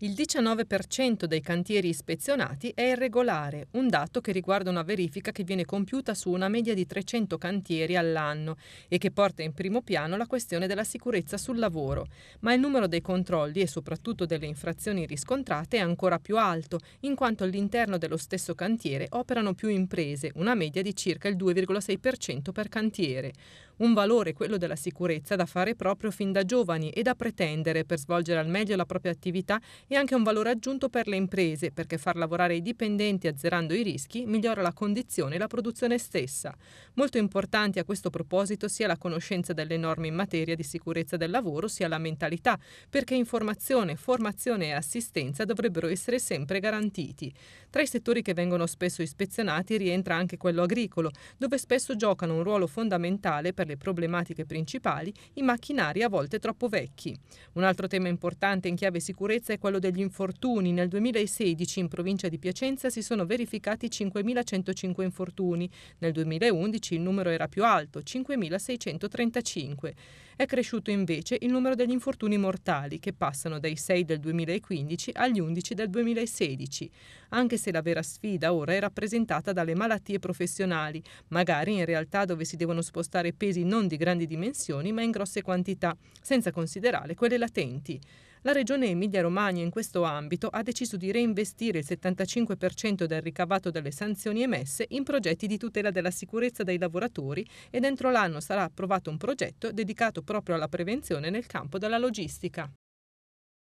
Il 19% dei cantieri ispezionati è irregolare, un dato che riguarda una verifica che viene compiuta su una media di 300 cantieri all'anno e che porta in primo piano la questione della sicurezza sul lavoro, ma il numero dei controlli e soprattutto delle infrazioni riscontrate è ancora più alto, in quanto all'interno dello stesso cantiere operano più imprese, una media di circa il 2,6% per cantiere. Un valore, quello della sicurezza, da fare proprio fin da giovani e da pretendere per svolgere al meglio la propria attività e anche un valore aggiunto per le imprese, perché far lavorare i dipendenti azzerando i rischi migliora la condizione e la produzione stessa. Molto importanti a questo proposito sia la conoscenza delle norme in materia di sicurezza del lavoro, sia la mentalità, perché informazione, formazione e assistenza dovrebbero essere sempre garantiti. Tra i settori che vengono spesso ispezionati rientra anche quello agricolo, dove spesso giocano un ruolo fondamentale per le problematiche principali i macchinari a volte troppo vecchi. Un altro tema importante in chiave sicurezza è quello degli infortuni. Nel 2016 in provincia di Piacenza si sono verificati 5.105 infortuni, nel 2011 il numero era più alto, 5.635. È cresciuto invece il numero degli infortuni mortali, che passano dai 6 del 2015 agli 11 del 2016, anche se la vera sfida ora è rappresentata dalle malattie professionali, magari in realtà dove si devono spostare pesi non di grandi dimensioni ma in grosse quantità, senza considerare quelle latenti. La regione Emilia-Romagna in questo ambito ha deciso di reinvestire il 75% del ricavato dalle sanzioni emesse in progetti di tutela della sicurezza dei lavoratori ed entro l'anno sarà approvato un progetto dedicato proprio alla prevenzione nel campo della logistica.